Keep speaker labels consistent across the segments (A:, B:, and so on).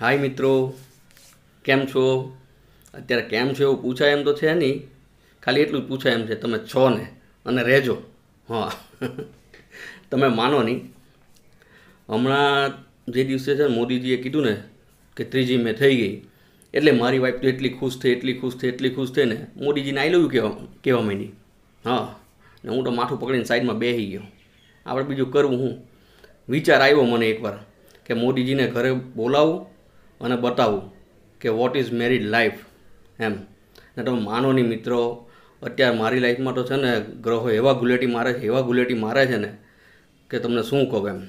A: હાય મિત્રો કેમ છો અત્યારે કેમ છો એવું પૂછાય એમ તો છે નહીં ખાલી એટલું જ પૂછાય એમ છે તમે છો ને અને રહેજો હા તમે માનો નહીં હમણાં જે દિવસે છે મોદીજીએ કીધું ને કે ત્રીજી મેં થઈ ગઈ એટલે મારી વાઈફ તો એટલી ખુશ થઈ એટલી ખુશ થઈ એટલી ખુશ થઈ ને મોદીજીને આઈ લઉં કહેવા કહેવા માંડી હા ને હું તો માથું પકડીને સાઈડમાં બેસી ગયો આપણે બીજું કરવું હું વિચાર આવ્યો મને એકવાર કે મોદીજીને ઘરે બોલાવું અને બતાવું કે વોટ ઇઝ મેરીડ લાઈફ એમ ને તમે માનો નહીં મિત્રો અત્યારે મારી લાઈફમાં તો છે ને ગ્રહો એવા ગુલેટી મારે છે એવા ગુલેટી મારે છે ને કે તમને શું કહું એમ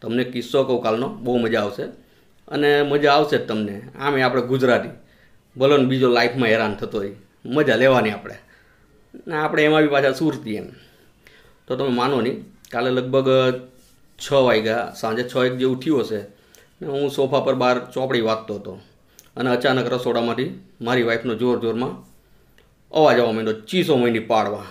A: તમને કિસ્સો કહું કાલનો બહુ મજા આવશે અને મજા આવશે જ તમને આમ આપણે ગુજરાતી ભલે ને બીજો લાઈફમાં હેરાન થતો હોય મજા લેવાની આપણે ને આપણે એમાં બી પાછા સુરતી એમ તો તમે માનો નહીં કાલે લગભગ છ વાગ્યા સાંજે છ એક જેવું ઉઠ્યું હશે ને હું સોફા પર બહાર ચોપડી વાંચતો હતો અને અચાનક રસોડામાંથી મારી વાઈફનો જોર જોરમાં અવાજ આવવા માંડ્યો ચીસો મહિની પાડવા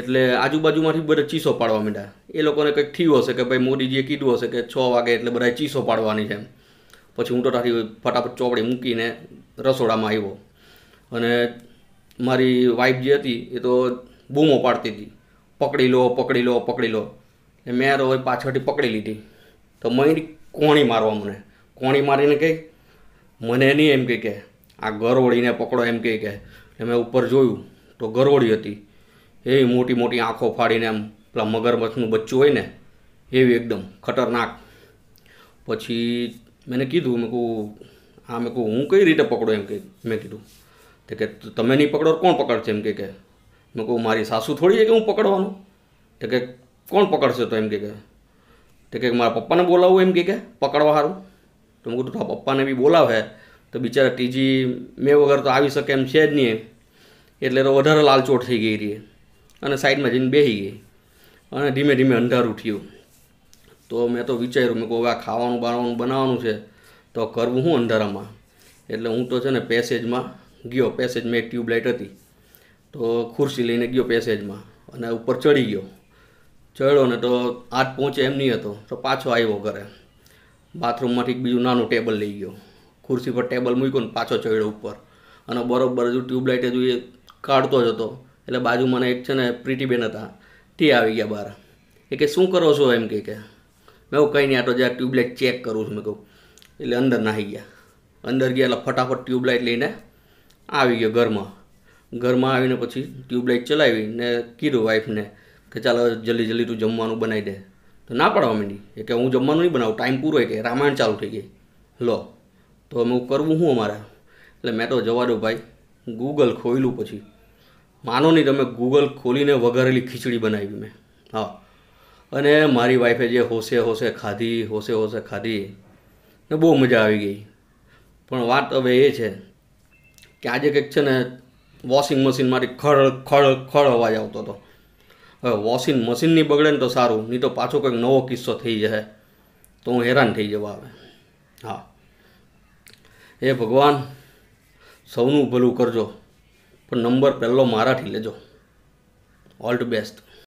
A: એટલે આજુબાજુમાંથી બધા ચીસો પાડવા માંડ્યા એ લોકોને કંઈક થયું હશે કે ભાઈ મોદીજીએ કીધું હશે કે છ વાગે એટલે બધા ચીસો પાડવાની છે એમ પછી હું તો ત્યાંથી ફટાફટ ચોપડી મૂકીને રસોડામાં આવ્યો અને મારી વાઈફ જે હતી એ તો બૂમો પાડતી હતી પકડી લો પકડી લો પકડી લો મેં તો પાછળથી પકડી લીધી તો મૈંડ કોણી મારવા મને કોણી મારીને કહી મને નહીં એમ કહી કે આ ગરવડીને પકડો એમ કહી કે એટલે મેં ઉપર જોયું તો ગરવડી હતી એવી મોટી મોટી આંખો ફાડીને એમ પેલા મગરમચ્છનું બચ્ચું હોય ને એવી એકદમ ખતરનાક પછી મેં કીધું મેં કહું આ મેં કહું હું કઈ રીતે પકડો એમ કે મેં કીધું તો કે તમે નહીં પકડો કોણ પકડશે એમ કે મેં કહું મારી સાસુ થોડી છે કે હું પકડવાનું તો કે કોણ પકડશે તો એમ કે તો કે મારા પપ્પાને બોલાવવું એમ કે કે પકડવા સારું તો મેં કીધું તો પપ્પાને બી બોલાવે તો બિચારા ત્રીજી મેં વગર તો આવી શકે એમ છે જ નહીં એટલે તો વધારે લાલચોટ થઈ ગઈ રહી અને સાઈડમાં જઈને બેસી ગઈ અને ધીમે ધીમે અંધારું થયું તો મેં તો વિચાર્યું મેં કહું આ ખાવાનું બાળવાનું બનાવવાનું છે તો કરવું હું અંધારામાં એટલે હું તો છે ને પેસેજમાં ગયો પેસેજમાં એક ટ્યુબલાઇટ હતી તો ખુરશી લઈને ગયો પેસેજમાં અને ઉપર ચડી ગયો ચડ્યો ને તો હાથ પહોંચે એમ નહીં હતો તો પાછો આવ્યો ઘરે બાથરૂમમાંથી એક બીજું નાનું ટેબલ લઈ ગયો ખુરશી પર ટેબલ મૂક્યો ને પાછો ચડ્યો ઉપર અને બરોબર હજુ ટ્યુબલાઇટ હજુ એ કાઢતો જ હતો એટલે બાજુ મને એક છે ને પ્રીતિબેન હતા તે આવી ગયા બહાર એ કે શું કરો છો એમ કે મેં એવું કંઈ નહીં આ તો જ્યાં ટ્યુબલાઇટ ચેક કરું છું મેં કહું એટલે અંદર નાહી ગયા અંદર ગયા એટલે ફટાફટ ટ્યુબલાઇટ લઈને આવી ગયો ઘરમાં ઘરમાં આવીને પછી ટ્યુબલાઇટ ચલાવી ને કીધું વાઈફને કે ચાલ જલ્દી જલ્દી તું જમવાનું બનાવી દે તો ના પાડવા માંડી કે હું જમવાનું નહીં બનાવું ટાઈમ પૂરો કે રામાયણ ચાલુ થઈ ગઈ લો તો અમે કરવું હું અમારે એટલે મેં તો જવા દો ભાઈ ગૂગલ ખોલ્યું પછી માનો નહીં તમે ગૂગલ ખોલીને વઘારેલી ખીચડી બનાવી મેં હા અને મારી વાઈફે જે હોશે હોશે ખાધી હોશે હોશે ખાધી ને બહુ મજા આવી ગઈ પણ વાત હવે એ છે કે આજે કંઈક છે ને વોશિંગ મશીનમાંથી ખળ ખળ ખડ અવાજ આવતો હતો વોશિંગ મશીનની બગડે ને તો સારું નહીં તો પાછો કંઈક નવો કિસ્સો થઈ જશે તો હું હેરાન થઈ જવા આવે હા એ ભગવાન સૌનું ભલું કરજો પણ નંબર પહેલો મારાથી લેજો ઓલ્ટ બેસ્ટ